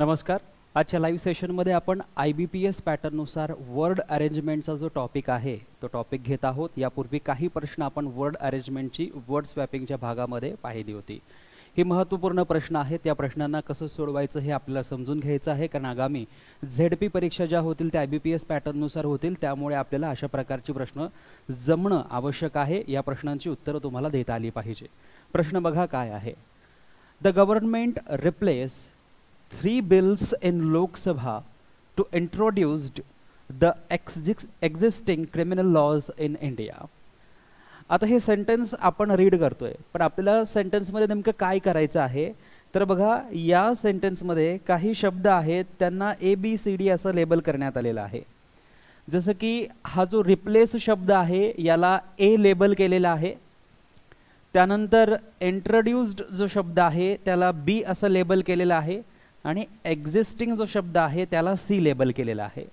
नमस्कार आजच्या लाईव्ह सेशनमध्ये आपण आय बी पी एस पॅटर्ननुसार वर्ड अरेंजमेंटचा जो टॉपिक आहे तो टॉपिक घेत आहोत यापूर्वी काही प्रश्न आपण वर्ड अरेंजमेंटची वर्ड स्वॅपिंगच्या भागामध्ये पाहिली होती ही महत्त्वपूर्ण प्रश्न आहेत त्या प्रश्नांना कसं सोडवायचं हे आपल्याला समजून घ्यायचं आहे कारण आगामी झेड पी परीक्षा ज्या होतील त्या आय बी पी एस पॅटर्ननुसार होतील त्यामुळे आपल्याला अशा प्रकारची प्रश्न जमणं आवश्यक आहे या प्रश्नांची उत्तरं तुम्हाला देता आली पाहिजे प्रश्न बघा काय आहे the government replace three bills in Lok Sabha to introduce the ex existing criminal laws in India. आता हे सेंटेन्स आपण रीड करतोय पण आपल्याला सेंटेन्समध्ये नेमकं काय करायचं आहे तर बघा या सेंटेन्समध्ये काही शब्द आहेत त्यांना ए बी सी डी असं लेबल करण्यात आलेलं आहे जसं की हा जो रिप्लेस शब्द आहे याला ए लेबल केलेला आहे त्यानंतर इंट्रोड्यूस्ड जो शब्द आहे त्याला बी असं लेबल केलेलं आहे आणि एक्झिस्टिंग जो शब्द आहे त्याला सी लेबल केलेला आहे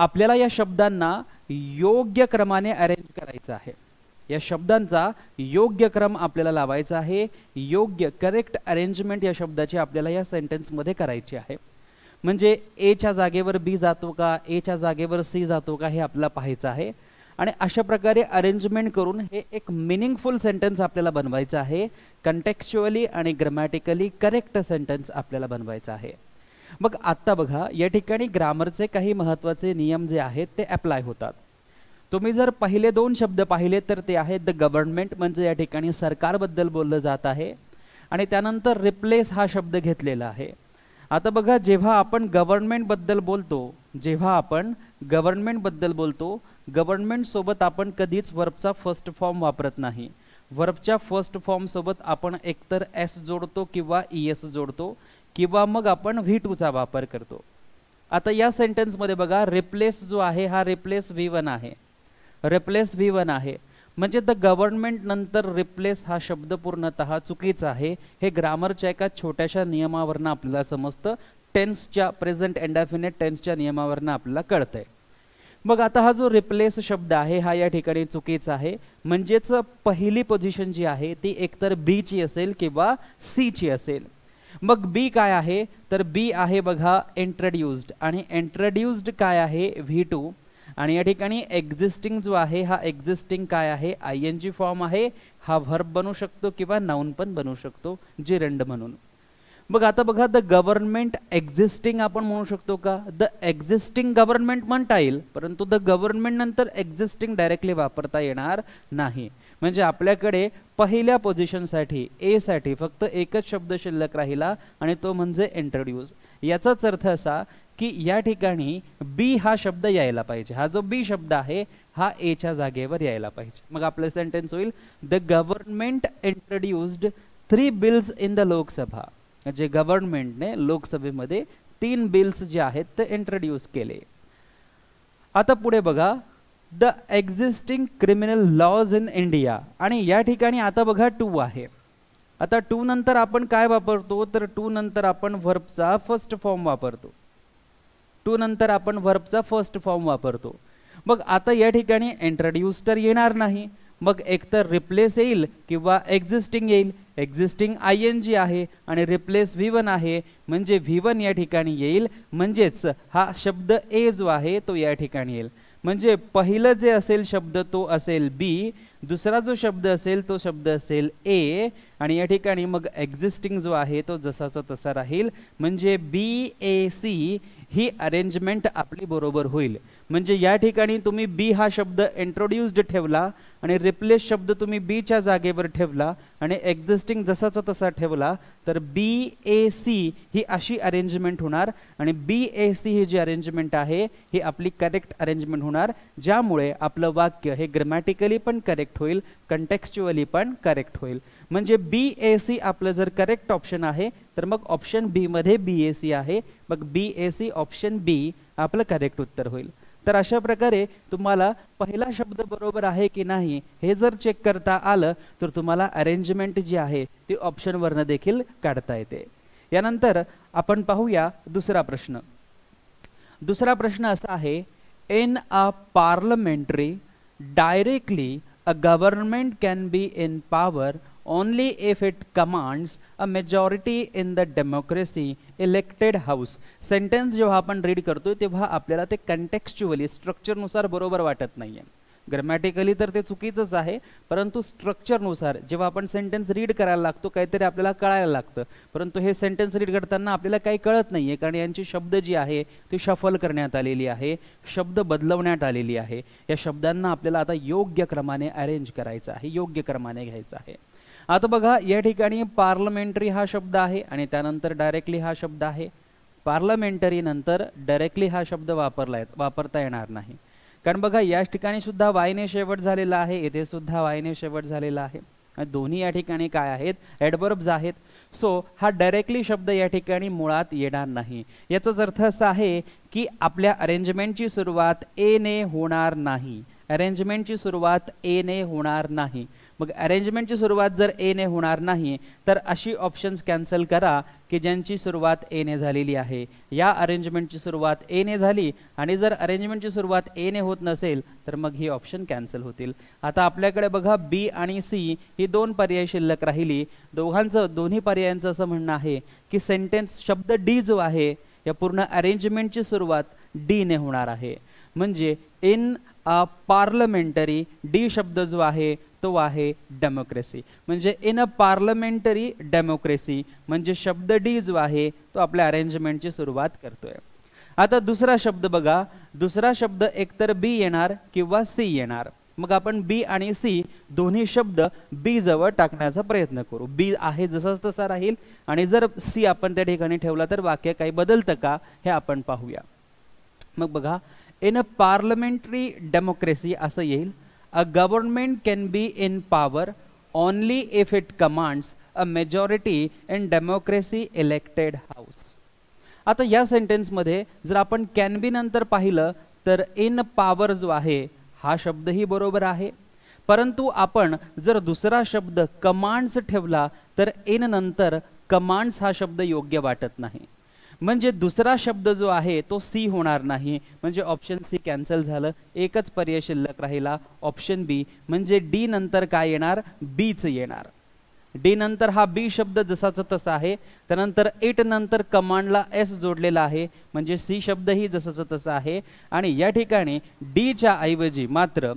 आपल्याला या शब्दांना योग्य क्रमाने अरेंज करायचं आहे या शब्दांचा योग्य क्रम आपल्याला लावायचा आहे योग्य करेक्ट अरेंजमेंट या शब्दाची आपल्याला या सेंटेन्समध्ये करायची आहे म्हणजे एच्या जागेवर बी जातो का एच्या जागेवर सी जातो का हे आपल्याला पाहायचं आहे आणि अशा प्रकारे अरेंजमेंट करून हे एक मिनिंगफुल सेंटेन्स आपल्याला बनवायचं आहे कंटेक्च्युअली आणि ग्रॅमॅटिकली करेक्ट सेंटेन्स आपल्याला बनवायचं आहे मग आत्ता बघा या ठिकाणी ग्रामरचे काही महत्त्वाचे नियम जे आहेत ते अप्लाय होतात तुम्ही जर पहिले दोन शब्द पाहिले तर ते आहेत द गव्हर्नमेंट म्हणजे या ठिकाणी सरकारबद्दल बोललं जात आहे आणि त्यानंतर रिप्लेस हा शब्द घेतलेला आहे आता बघा जेव्हा आपण गव्हर्नमेंटबद्दल बोलतो जेव्हा आपण गव्हर्नमेंटबद्दल बोलतो गव्हर्नमेंटसोबत आपण कधीच वर्बचा फर्स्ट फॉर्म वापरत नाही वर्बच्या फर्स्ट फॉर्मसोबत आपण एकतर एस जोडतो किंवा ई e एस जोडतो किंवा मग आपण व्ही टूचा वापर करतो आता या सेंटेन्समध्ये बघा रिप्लेस जो आहे हा रिप्लेस व्ही वन आहे रिप्लेस व्ही वन आहे म्हणजे द गव्हर्नमेंट नंतर रिप्लेस हा शब्द पूर्णतः चुकीचा आहे हे ग्रामरच्या एका छोट्याशा नियमावरनं आपल्याला समजतं टेन्सच्या प्रेझेंट अँड टेन्सच्या नियमावरनं आपल्याला कळतंय मग आता हा जो रिप्लेस शब्द आहे हा या ठिकाणी चुकीचा आहे म्हणजेच पहिली पोझिशन जी आहे ती एकतर बीची असेल किंवा सीची असेल मग बी काय आहे तर बी आहे बघा इंट्रड्यूस्ड आणि इंट्रड्यूस्ड काय आहे व्ही टू आणि या ठिकाणी एक्झिस्टिंग जो आहे हा एक्झिस्टिंग काय आहे आय एन जी फॉर्म आहे हा व्हर्ब बनू शकतो किंवा नाऊन पण बनू शकतो जिरंड म्हणून मग आता बघा द गव्हर्नमेंट एक्झिस्टिंग आपण म्हणू शकतो का द एक्झिस्टिंग गव्हर्नमेंट म्हणता येईल परंतु द गव्हर्नमेंट नंतर एक्झिस्टिंग डायरेक्टली वापरता येणार नाही म्हणजे आपल्याकडे पहिल्या पोझिशनसाठी एसाठी फक्त एकच शब्द शिल्लक राहिला आणि तो म्हणजे इंट्रोड्यूस याचाच अर्थ असा की या ठिकाणी बी हा शब्द यायला पाहिजे हा जो बी शब्द आहे हा एच्या जागेवर यायला पाहिजे मग आपलं सेंटेन्स होईल the government introduced three bills in the Lok Sabha जे गव्हर्नमेंटने लोकसभेमध्ये तीन बिल्स जे आहेत ते इंट्रोड्यूस केले आता पुढे बघा the existing criminal laws in India आणि या ठिकाणी आता बघा टू आहे आता टू नंतर आपण काय वापरतो तर टू नंतर आपण व्हर्बचा फर्स्ट फॉर्म वापरतो टू नंतर आपण व्हर्बचा फर्स्ट फॉर्म वापरतो मग आता या ठिकाणी इंट्रोड्यूस तर येणार नाही मग एकतर रिप्लेस येईल किंवा एक्झिस्टिंग येईल एक्झिस्टिंग आय एन जी आहे आणि रिप्लेस व्ही वन आहे म्हणजे व्ही वन या ठिकाणी येईल म्हणजेच हा शब्द ए जो आहे तो या ठिकाणी येईल म्हणजे पहिलं जे असेल शब्द तो असेल बी दुसरा जो शब्द असेल तो शब्द असेल ए आणि या ठिकाणी मग एक्झिस्टिंग जो आहे तो जसाचा तसा राहील म्हणजे बी ए सी ही अरेंजमेंट आपली बरोबर होईल म्हणजे या ठिकाणी तुम्ही बी हा शब्द इंट्रोड्यूस्ड ठेवला आणि रिप्लेस शब्द तुम्ही बीच्या जागेवर ठेवला आणि एक्झिस्टिंग जसाचा तसा ठेवला तर बी ए सी ही अशी अरेंजमेंट होणार आणि बी A C he G arrangement आहे ही आपली करेक्ट अरेंजमेंट होणार ज्यामुळे आपलं वाक्य हे ग्रॅमॅटिकली पण करेक्ट होईल कंटेक्च्युअली पण करेक्ट होईल म्हणजे बी ए सी आपलं जर करेक्ट ऑप्शन आहे तर मग ऑप्शन बीमध्ये बी ए सी आहे मग B A C option B आपलं करेक्ट उत्तर होईल तर अशा प्रकारे तुम्हाला पहिला शब्द बरोबर आहे की नाही हे जर चेक करता आलं तर तुम्हाला अरेंजमेंट जी आहे ती ऑप्शनवरनं देखील काढता येते यानंतर आपण पाहूया दुसरा प्रश्न दुसरा प्रश्न असा आहे in a parliamentary directly a government can be in power only if it commands a majority in the democracy elected house sentence जेव्हा आपण रीड करतो तेव्हा आपल्याला ते कंटेक्स्च्युअली स्ट्रक्चरनुसार बरोबर वाटत नाही आहे ग्रमॅटिकली तर ते चुकीचंच आहे परंतु स्ट्रक्चरनुसार जेव्हा आपण सेंटेन्स रीड करायला लागतो काहीतरी आपल्याला कळायला लागतं परंतु हे सेंटेन्स रीड करताना आपल्याला काही कळत नाही आहे कारण यांची शब्द जी आहे ती शफल करण्यात आलेली आहे शब्द बदलवण्यात आलेली आहे या शब्दांना आपल्याला आता योग्य क्रमाने अरेंज करायचं आहे योग्य क्रमाने घ्यायचं आहे आता बघा या ठिकाणी पार्लमेंटरी हा शब्द आहे आणि त्यानंतर डायरेक्टली हा शब्द आहे पार्लमेंटरी नंतर डायरेक्टली हा शब्द वापरला वापरता येणार नाही कारण बघा या ठिकाणी सुद्धा वायने शेवट झालेला आहे येथे सुद्धा वायने शेवट झालेला आहे दोन्ही या ठिकाणी काय आहेत ॲडबर्ब्स आहेत सो हा डायरेक्टली शब्द या ठिकाणी मुळात येणार नाही याचाच अर्थ असा आहे की आपल्या अरेंजमेंटची सुरुवात ए ने होणार नाही अरेंजमेंटची सुरुवात ने होणार नाही मग अरेंजमेंटची सुरुवात जर एने होणार नाही तर अशी ऑप्शन्स कॅन्सल करा की ज्यांची सुरुवात एने झालेली आहे या अरेंजमेंटची सुरुवात एने झाली आणि जर अरेंजमेंटची सुरुवात एने होत नसेल तर मग ही ऑप्शन कॅन्सल होतील आता आपल्याकडे बघा बी आणि सी ही दोन पर्याय शिल्लक राहिली दोघांचं दोन्ही पर्यायांचं असं म्हणणं आहे की सेंटेन्स शब्द डी जो आहे या पूर्ण अरेंजमेंटची सुरुवात डीने होणार आहे म्हणजे इन अ पार्लमेंटरी डी शब्द जो आहे तो आहे डेमोक्रेसी म्हणजे इन अ पार्लमेंटरी डेमोक्रेसी म्हणजे शब्द डी जो आहे तो आपल्या अरेंजमेंटची सुरुवात करतोय आता दुसरा शब्द बघा दुसरा शब्द एकतर बी येणार किंवा सी येणार मग आपण बी आणि सी दोन्ही शब्द बी जवळ टाकण्याचा प्रयत्न करू बी आहे जसाच तसा राहील आणि जर सी आपण त्या ठिकाणी ठेवला तर वाक्य काही बदलतं का हे आपण पाहूया मग बघा इन अ पार्लमेंटरी डेमोक्रेसी असं येईल A government can be in power only if it commands a majority in democracy elected house. आता या सेंटेन्समध्ये जर आपण कॅन बी नंतर पाहिलं तर इन पॉवर जो आहे हा शब्दही बरोबर आहे परंतु आपण जर दुसरा शब्द कमांड्स ठेवला तर इन नंतर कमांड्स हा शब्द योग्य वाटत नाही म्हणजे दुसरा शब्द जो आहे तो सी होणार नाही म्हणजे ऑप्शन सी कॅन्सल झालं एकच पर्याय शिल्लक राहिला ऑप्शन बी म्हणजे डी नंतर काय येणार बीच येणार डी नंतर हा बी शब्द जसाचा तसा आहे त्यानंतर एट नंतर कमांडला एस जोडलेला आहे म्हणजे सी शब्दही जसाचा तसा आहे आणि या ठिकाणी डीच्या ऐवजी मात्र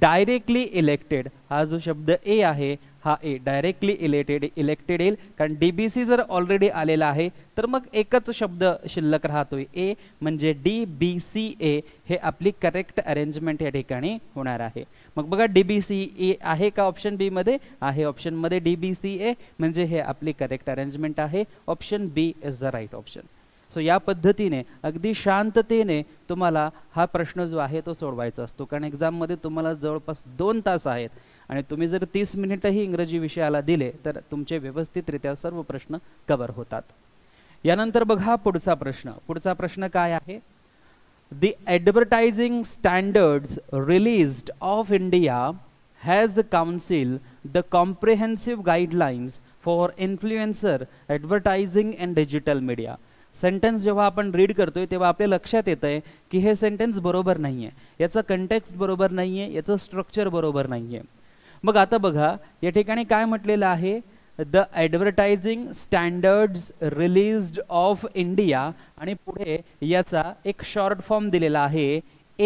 डायरेक्टली इलेक्टेड हा जो शब्द ए आहे हा ए डायरेक्टली इलेटेड इलेक्टेड येईल कारण डी बी सी जर ऑलरेडी आलेला आहे तर मग एकच शब्द शिल्लक राहतोय ए म्हणजे डी बी सी ए हे आपली करेक्ट अरेंजमेंट या ठिकाणी होणार आहे मग बघा डी बी सी ए आहे का ऑप्शन बीमध्ये आहे ऑप्शनमध्ये डी बी सी ए म्हणजे हे आपली करेक्ट अरेंजमेंट आहे option B is the right option so या पद्धतीने अगदी शांततेने तुम्हाला हा प्रश्न जो आहे तो सोडवायचा असतो कारण एक्झाममध्ये तुम्हाला जवळपास दोन तास आहेत आणि तुम्ही जर तीस मिनिटंही इंग्रजी विषयाला दिले तर तुमचे व्यवस्थितरित्या सर्व प्रश्न कवर होतात यानंतर बघा पुढचा प्रश्न पुढचा प्रश्न काय आहे the advertising standards released of India has council the comprehensive guidelines for influencer advertising and digital media sentence जेव्हा आपण रीड करतोय तेव्हा आपल्या लक्षात येतं आहे की हे सेंटेन्स बरोबर नाही आहे याचा कंटेक्स्ट बरोबर नाही आहे याचं स्ट्रक्चर बरोबर नाही आहे मग आता बघा या ठिकाणी काय म्हटलेलं आहे the advertising standards released of India आणि पुढे याचा एक शॉर्ट फॉर्म दिलेला आहे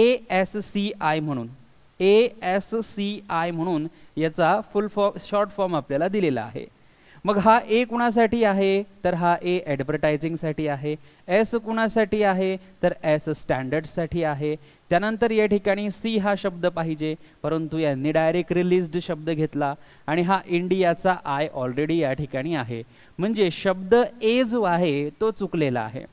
ए एस सी आय म्हणून ए एस सी आय म्हणून याचा फुल फॉर्म शॉर्ट फॉर्म आपल्याला दिलेला आहे मग हा ए कुणासाठी आहे तर हा ए ॲडव्हर्टायझिंगसाठी आहे एस कुणासाठी आहे तर एस स्टँडर्डसाठी आहे त्यानंतर या ठिकाणी सी हा शब्द पाहिजे परंतु यांनी डायरेक्ट रिलीज्ड शब्द घेतला आणि हा इंडियाचा आय ऑलरेडी या ठिकाणी आहे म्हणजे शब्द ए जो आहे तो चुकलेला आहे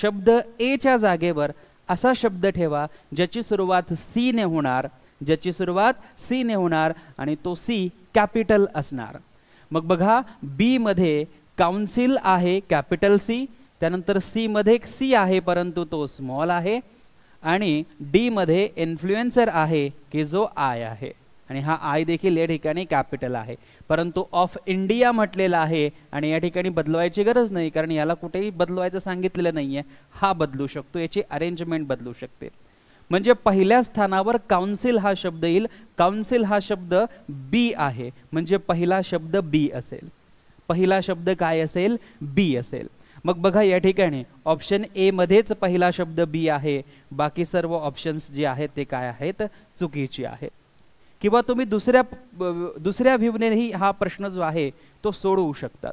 शब्द एच्या जागेवर असा शब्द ठेवा ज्याची सुरुवात सीने होणार ज्याची सुरुवात सीने होणार आणि तो सी कॅपिटल असणार मग बघा बीमध्ये काउन्सिल आहे कॅपिटल सी त्यानंतर सीमध्ये सी आहे परंतु तो स्मॉल आहे आणि डीमध्ये इन्फ्लुएन्सर आहे की जो आय आहे आणि हा आय देखील या ठिकाणी कॅपिटल आहे परंतु ऑफ इंडिया म्हटलेला आहे आणि या ठिकाणी बदलवायची गरज नाही कारण याला कुठेही बदलवायचं सांगितलेलं नाही आहे हा बदलू शकतो याची अरेंजमेंट बदलू शकते म्हणजे पहिल्या स्थानावर काउन्सिल हा शब्द येईल काउन्सिल हा शब्द बी आहे म्हणजे पहिला शब्द बी असेल पहिला शब्द काय असेल बी असेल मग बघा या ठिकाणी ऑप्शन ए मध्येच पहिला शब्द बी आहे बाकी सर्व ऑप्शन्स जे आहेत ते काय आहेत चुकीची आहेत किंवा तुम्ही दुसऱ्या दुसऱ्या व्ह्यूनेही हा प्रश्न जो आहे तो सोडवू शकतात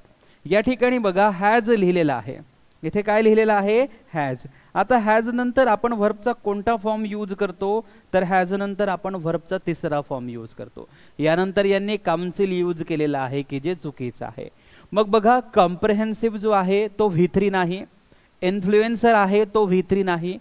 या ठिकाणी बघा हॅज लिहिलेला आहे इथे काय लिहिलेलं आहे हॅज आता हॅज नंतर आपण व्हर्बचा कोणता फॉर्म यूज करतो तर हॅज नंतर आपण व्हर्बचा तिसरा फॉर्म यूज करतो यानंतर यांनी काउन्सिल यूज केलेला आहे की जे चुकीचं आहे मग बघा कॉम्प्रेहेन्सिव्ह जो आहे तो व्हिथ्री नाही इन्फ्लुएन्सर आहे तो व्हिथ्री नाही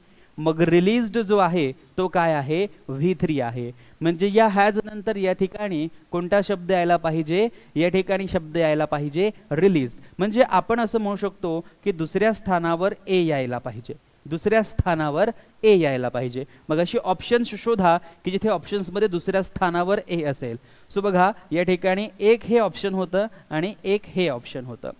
मग रिलीज्ड जो आहे तो काय आहे व्ही थ्री आहे म्हणजे या हॅज नंतर या ठिकाणी कोणता शब्द यायला पाहिजे या ठिकाणी शब्द यायला पाहिजे रिलीज म्हणजे आपण असं म्हणू शकतो की दुसऱ्या स्थानावर ए यायला पाहिजे दुसऱ्या स्थानावर ए यायला पाहिजे मग अशी ऑप्शन्स शोधा की जिथे ऑप्शन्समध्ये दुसऱ्या स्थानावर ए असेल सो बघा या ठिकाणी एक हे ऑप्शन होतं आणि एक हे ऑप्शन होतं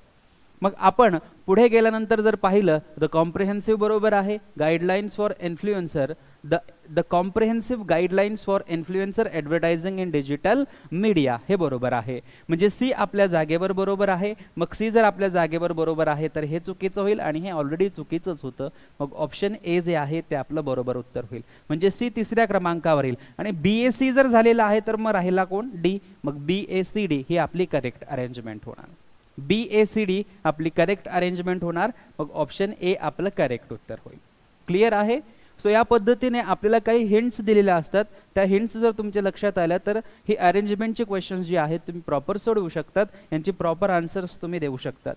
मग आपण पुढे गेल्यानंतर जर पाहिलं द कॉम्प्रिहेन्सिव्ह बरोबर आहे guidelines for influencer the the comprehensive guidelines for influencer advertising in digital media हे बरोबर आहे म्हणजे सी आपल्या जागेवर बरोबर आहे मग सी जर आपल्या जागेवर बरोबर आहे तर हे चुकीचं होईल आणि हे ऑलरेडी चुकीचंच होतं मग ऑप्शन ए जे आहे ते आपलं बरोबर उत्तर होईल म्हणजे सी तिसऱ्या क्रमांकावर येईल आणि बी ए सी जर झालेलं आहे तर मग राहिला कोण डी मग बी ए सी डी ही आपली करेक्ट अरेंजमेंट होणार बी ए सी डी आपली करेक्ट अरेंजमेंट होणार मग ऑप्शन ए आपलं करेक्ट उत्तर होईल क्लिअर आहे सो या पद्धतीने आपल्याला काही हिंट्स दिलेल्या असतात त्या हिंट्स जर तुमच्या लक्षात आल्या तर ही अरेंजमेंटचे क्वेश्चन्स जे आहेत तुम्ही प्रॉपर सोडवू शकतात यांची प्रॉपर आन्सर्स तुम्ही देऊ शकतात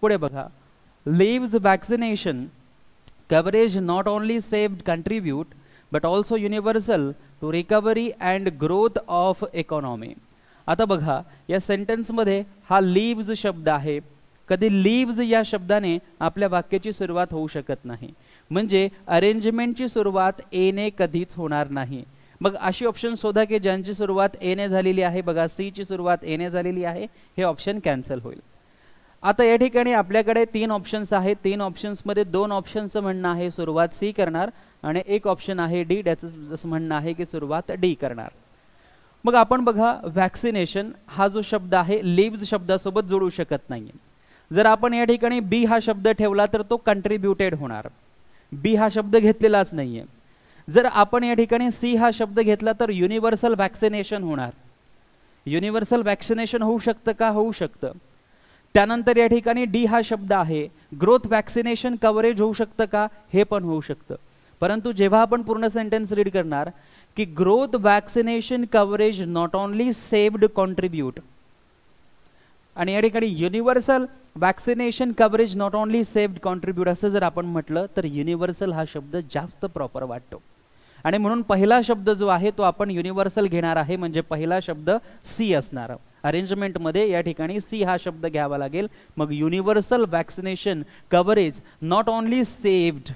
पुढे बघा lives vaccination coverage not only saved contribute but also universal to recovery and growth of economy आता बघा या सेंटेन्समध्ये हा लिव्ज शब्द आहे कधी लिव्ज या शब्दाने आपल्या वाक्याची सुरुवात होऊ शकत नाही म्हणजे अरेंजमेंटची सुरुवात एने कधीच होणार नाही मग अशी ऑप्शन शोधा की ज्यांची सुरुवात एने झालेली आहे बघा सीची सुरुवात एने झालेली आहे हे ऑप्शन कॅन्सल होईल आता या ठिकाणी आपल्याकडे तीन ऑप्शन्स आहेत तीन ऑप्शन्समध्ये दोन ऑप्शनचं म्हणणं आहे सुरुवात सी करणार आणि एक ऑप्शन आहे डी त्याचं जसं म्हणणं आहे की सुरुवात डी करणार मग आपण बघा व्हॅक्सिनेशन हा जो शब्द आहे लिव्ज शब्दासोबत जोडू शकत नाही जर आपण या ठिकाणी बी हा शब्द ठेवला तर तो कंट्रीब्युटेड होणार बी हा शब्द घेतलेलाच नाही जर आपण या ठिकाणी सी हा शब्द घेतला तर युनिव्हर्सल व्हॅक्सिनेशन होणार युनिव्हर्सल व्हॅक्सिनेशन होऊ शकतं का होऊ शकतं त्यानंतर या ठिकाणी डी हा शब्द आहे ग्रोथ व्हॅक्सिनेशन कव्हरेज होऊ शकतं का हे पण होऊ शकतं परंतु जेव्हा आपण पूर्ण सेंटेन्स रीड करणार कि growth vaccination coverage not only saved contribute आणि या ठिकाणी universal vaccination coverage not only saved contribute असं जर आपण म्हटलं तर युनिव्हर्सल हा शब्द जास्त प्रॉपर वाटतो आणि म्हणून पहिला शब्द जो आहे तो आपण युनिव्हर्सल घेणार आहे म्हणजे पहिला शब्द सी असणार अरेंजमेंटमध्ये या ठिकाणी सी हा शब्द घ्यावा लागेल मग universal vaccination coverage not only saved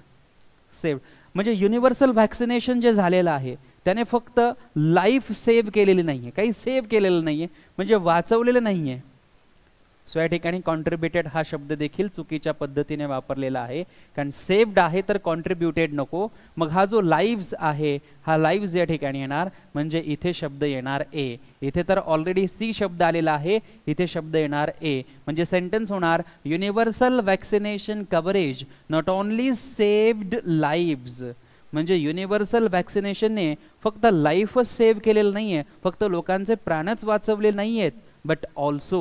saved म्हणजे युनिव्हर्सल व्हॅक्सिनेशन जे झालेलं आहे त्याने फक्त लाईफ सेव्ह केलेली नाही आहे काही सेव्ह केलेलं नाही आहे म्हणजे वाचवलेलं नाही आहे सो या ठिकाणी कॉन्ट्रीब्युटेड हा शब्द देखील चुकीच्या पद्धतीने वापरलेला आहे कारण सेव्ड आहे तर कॉन्ट्रीब्युटेड नको मग हा जो लाईव्ज आहे हा लाईव्ज या ठिकाणी येणार म्हणजे इथे शब्द येणार ए इथे तर ऑलरेडी सी शब्द आलेला आहे इथे शब्द येणार ए म्हणजे सेंटेन्स होणार universal vaccination coverage not only saved lives म्हणजे युनिव्हर्सल व्हॅक्सिनेशनने फक्त लाईफच सेव्ह केलेलं नाही आहे फक्त लोकांचे प्राणच वाचवले नाही आहेत बट ऑल्सो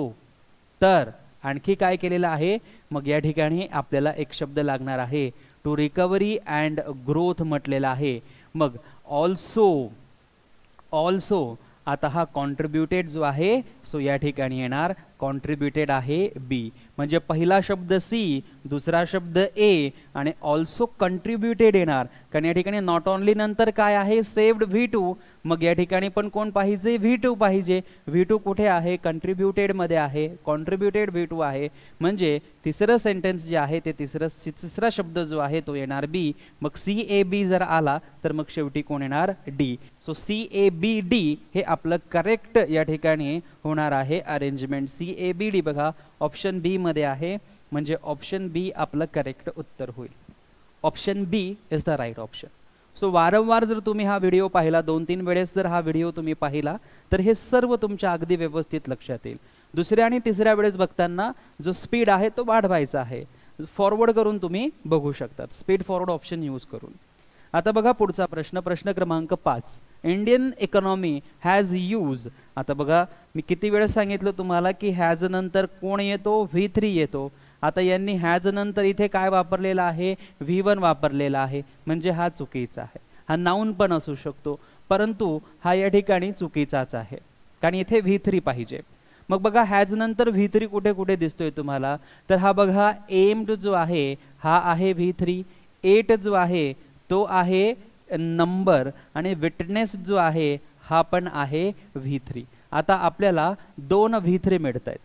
तर आणखी काय केलेलं आहे मग या ठिकाणी आपल्याला एक शब्द लागणार आहे टू रिकव्हरी अँड ग्रोथ म्हटलेला आहे मग ऑल्सो ऑल्सो आता हा कॉन्ट्रीब्युटेड जो आहे सो या ठिकाणी येणार कॉन्ट्रीब्युटेड आहे बी म्हणजे पहिला शब्द सी दुसरा शब्द ए आणि ऑल्सो कंट्रीब्युटेड येणार कारण या ठिकाणी नॉट ओनली नंतर काय आहे सेव्ड व्ही टू मग या ठिकाणी पण कोण पाहिजे व्ही टू पाहिजे व्ही टू कुठे आहे कंट्रीब्युटेडमध्ये आहे कॉन्ट्रीब्युटेड व्ही टू आहे म्हणजे तिसरं सेंटेन्स जे आहे ते तिसरं तिसरा शब्द जो आहे तो येणार बी मग सी ए बी जर आला तर मग शेवटी कोण येणार D so C A B D हे आपलं करेक्ट या ठिकाणी होणार आहे arrangement C A B D बघा ऑप्शन मध्ये आहे म्हणजे ऑप्शन बी आपलं करेक्ट उत्तर होईल option B is the right option so वारंवार जर तुम्ही हा व्हिडिओ पाहिला दोन तीन वेळेस जर हा व्हिडिओ तुम्ही पाहिला तर हे सर्व तुमच्या अगदी व्यवस्थित लक्षात येईल दुसऱ्या आणि तिसऱ्या वेळेस बघताना जो स्पीड आहे तो वाढवायचा आहे फॉरवर्ड करून तुम्ही बघू शकतात स्पीड फॉरवर्ड ऑप्शन यूज करून आता बघा पुढचा प्रश्न प्रश्न क्रमांक पाच इंडियन इकॉनॉमी हॅज यूज आता बघा मी किती वेळ सांगितलं तुम्हाला की हॅज नंतर कोण येतो व्ही थ्री येतो आता यांनी हॅज नंतर इथे काय वापरलेलं आहे व्ही वन वापरलेला आहे म्हणजे हा चुकीचा आहे हा नाऊन पण असू शकतो परंतु हा या ठिकाणी चुकीचाच आहे कारण इथे व्ही थ्री पाहिजे मग बघा हॅज नंतर व्ही थ्री कुठे कुठे दिसतोय तुम्हाला तर हा बघा एम्ड जो आहे हा आहे व्ही थ्री एट जो आहे तो आहे नंबर आणि विटनेस जो आहे हा पण आहे व्ही थ्री आता आपल्याला दोन व्ही थ्री मिळत आहेत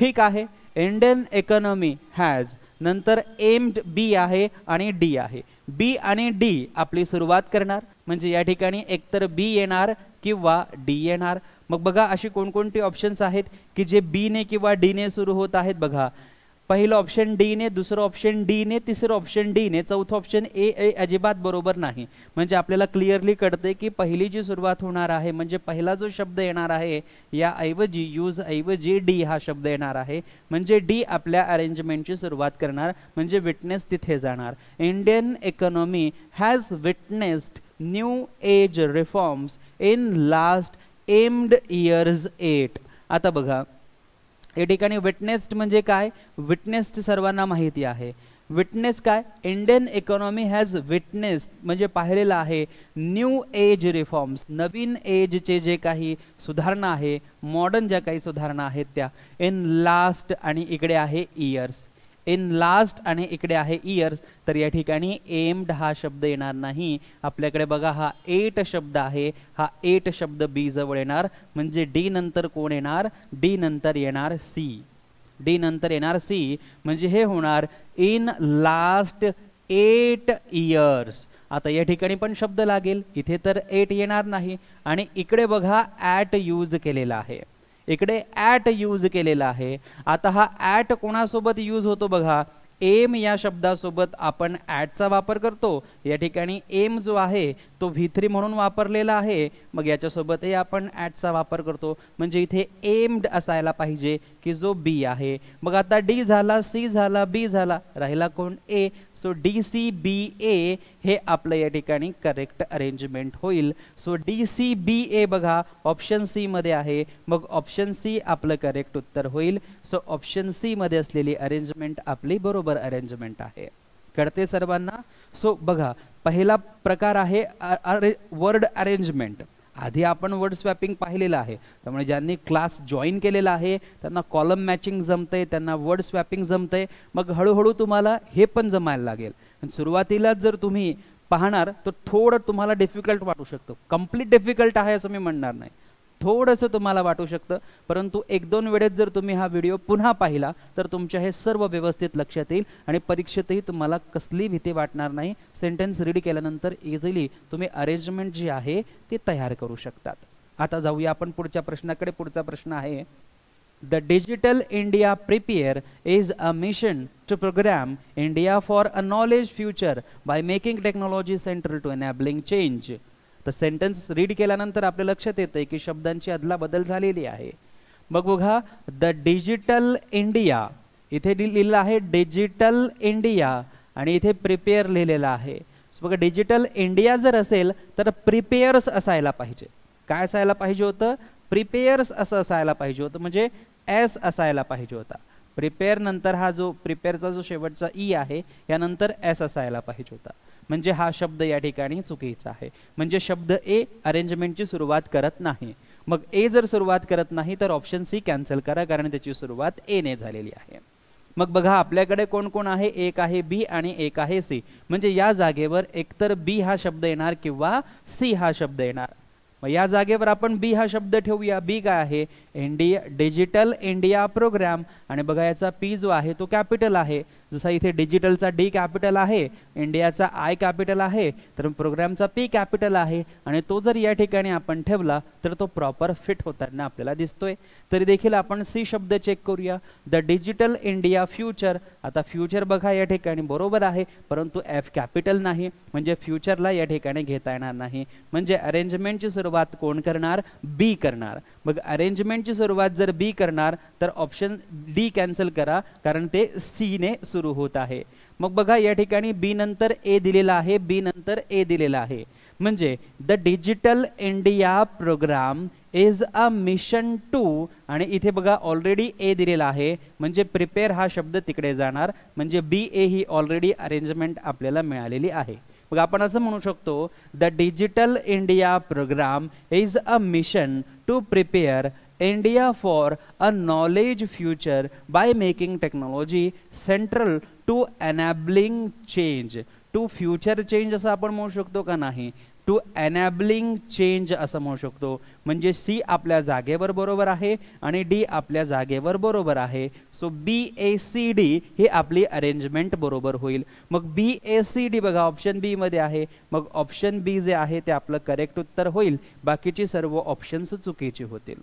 ठीक आहे इंडियन इकॉनॉमी हॅज नंतर एम बी आहे आणि डी आहे बी आणि डी आपली सुरुवात करणार म्हणजे या ठिकाणी एकतर बी येणार किंवा डी येणार मग बघा अशी कोणकोणती ऑप्शन्स आहेत की जे बीने किंवा डीने सुरू होत आहेत बघा पहिलं ऑप्शन डी ने दुसरं ऑप्शन डी ने तिसरं ऑप्शन डी ने चौथं ऑप्शन ए ए अजिबात बरोबर नाही म्हणजे आपल्याला क्लिअरली कळते की पहिली जी सुरुवात होणार आहे म्हणजे पहिला जो शब्द येणार आहे या ऐवजी यूज ऐवजी डी हा शब्द येणार आहे म्हणजे डी आपल्या अरेंजमेंटची सुरुवात करणार म्हणजे विटनेस तिथे जाणार Indian economy has witnessed new age reforms in last aimed years eight आता बघा या ठिकाणी विटनेस्ड म्हणजे काय विटनेस्ड सर्वांना माहिती आहे विटनेस काय इंडियन इकॉनॉमी हॅज विटनेस म्हणजे पाहिलेलं आहे न्यू एज रिफॉर्म्स नवीन एजचे जे काही सुधारणा आहे मॉडर्न ज्या काही सुधारणा आहेत त्या इन लास्ट आणि इकडे आहे इयर्स इन लास्ट आणि इकडे आहे इयर्स तर या ठिकाणी एम्ड हा शब्द येणार नाही आपल्याकडे बघा हा एट शब्द आहे हा एट शब्द बी जवळ येणार म्हणजे डी नंतर कोण येणार डी नंतर येणार सी डी नंतर येणार सी म्हणजे हे होणार इन लास्ट एट इयर्स आता या ठिकाणी पण शब्द लागेल इथे तर एट येणार नाही आणि इकडे बघा ॲट यूज केलेला आहे इकडे ॲट यूज केलेला आहे आता हा ॲट कोणासोबत यूज होतो बघा एम या शब्दासोबत आपण ॲटचा वापर करतो या ठिकाणी एम जो आहे तो व्ही थ्री म्हणून वापरलेला आहे मग याच्यासोबतही आपण ॲटचा वापर करतो म्हणजे इथे एम्ड असायला पाहिजे की जो बी आहे मग आता डी झाला सी झाला बी झाला राहिला कोण A so D C B A हे आपलं या ठिकाणी करेक्ट अरेंजमेंट होईल so D C B A बघा ऑप्शन सीमध्ये आहे मग ऑप्शन सी आपलं करेक्ट उत्तर होईल सो ऑप्शन सीमध्ये असलेली अरेंजमेंट आपली बरोबर अरेंजमेंट आहे कळते सर्वांना सो बघा पहिला प्रकार आहे अरे वर्ड अरेंजमेंट आधी आपण वर्ड स्वॅपिंग पाहिलेलं आहे त्यामुळे ज्यांनी क्लास जॉईन केलेला आहे त्यांना कॉलम मॅचिंग जमतंय त्यांना वर्ड स्वॅपिंग जमतंय मग हळूहळू तुम्हाला हे पण जमायला लागेल सुरुवातीला सुरुवातीलाच जर तुम्ही पाहणार तर थोडं तुम्हाला डिफिकल्ट वाटू शकतो कम्प्लीट डिफिकल्ट आहे असं मी म्हणणार नाही थोडंसं तुम्हाला वाटू शकतं परंतु एक दोन वेळेत जर तुम्ही हा व्हिडिओ पुन्हा पाहिला तर तुमच्या हे सर्व व्यवस्थित लक्षात येईल आणि परीक्षेतही तुम्हाला कसली भीती वाटणार नाही सेंटेन्स रीड केल्यानंतर इझिली तुम्ही अरेंजमेंट जी आहे ती तयार करू शकतात आता जाऊया आपण पुढच्या प्रश्नाकडे पुढचा प्रश्न आहे the digital India prepare is a mission to programme India for a knowledge future by making technology central to enabling change तर सेंटेन्स रीड केल्यानंतर आपल्या लक्षात येतं की शब्दांची अदलाबदल झालेली आहे मग बघा द डिजिटल इंडिया इथे लिहिलेलं आहे डिजिटल इंडिया आणि इथे प्रिपेअर लिहिलेलं आहे बघा डिजिटल इंडिया जर असेल तर प्रिपेअर्स असायला पाहिजे काय असायला पाहिजे होतं प्रिपेअर्स असं असायला पाहिजे होतं म्हणजे एस असायला पाहिजे होता प्रिपेअर नंतर हा जो प्रिपेअरचा जो शेवटचा ई e आहे यानंतर एस असायला पाहिजे होता म्हणजे हा शब्द या ठिकाणी चुकीचा आहे म्हणजे शब्द ए अरेंजमेंटची सुरुवात करत नाही मग ए जर सुरुवात करत नाही तर ऑप्शन सी कॅन्सल करा कारण त्याची सुरुवात एने झालेली आहे मग बघा आपल्याकडे कोण कोण आहे एक आहे बी आणि एक आहे सी म्हणजे या जागेवर एकतर बी हा शब्द येणार किंवा सी हा शब्द येणार मग या जागेवर आपण बी हा शब्द ठेवूया बी काय आहे इंडिया डिजिटल इंडिया प्रोग्राम आणि बघा याचा पी जो आहे तो कॅपिटल आहे जसा इथे डिजिटलचा डी कॅपिटल आहे इंडियाचा आय कॅपिटल आहे तर प्रोग्रामचा पी कॅपिटल आहे आणि तो जर या ठिकाणी आपण ठेवला तर तो प्रॉपर फिट होताना आपल्याला दिसतोय तरी देखील आपण सी शब्द चेक करूया द डिजिटल इंडिया फ्युचर आता फ्युचर बघा या ठिकाणी बरोबर आहे परंतु एफ कॅपिटल नाही म्हणजे फ्युचरला या ठिकाणी घेता येणार नाही म्हणजे अरेंजमेंटची सुरुवात कोण करणार बी करणार मग अरेंजमेंटची सुरुवात जर बी करणार तर ऑप्शन डी कॅन्सल करा कारण ते सीने सुरू सुरू होत आहे मग बघा या ठिकाणी बी नंतर ए दिलेला आहे बी नंतर ए दिलेला आहे म्हणजे the digital India programme is a mission to आणि इथे बघा ऑलरेडी ए दिलेला आहे म्हणजे प्रिपेअर हा शब्द तिकडे जाणार म्हणजे बी ए ही ऑलरेडी अरेंजमेंट आपल्याला मिळालेली आहे मग आपण असं म्हणू शकतो the digital India programme is a mission to prepare India for a knowledge future by making technology central to enabling change to future change असं आपण म्हणू शकतो का नाही टू एनॅबलिंग चेंज असं म्हणू शकतो म्हणजे सी आपल्या जागेवर बरोबर आहे आणि डी आपल्या जागेवर बरोबर आहे so B A C D ही आपली अरेंजमेंट बरोबर होईल मग बी ए सी डी बघा ऑप्शन बीमध्ये आहे मग ऑप्शन बी जे आहे ते आपलं करेक्ट उत्तर होईल बाकीची सर्व ऑप्शन्स चुकीचे होतील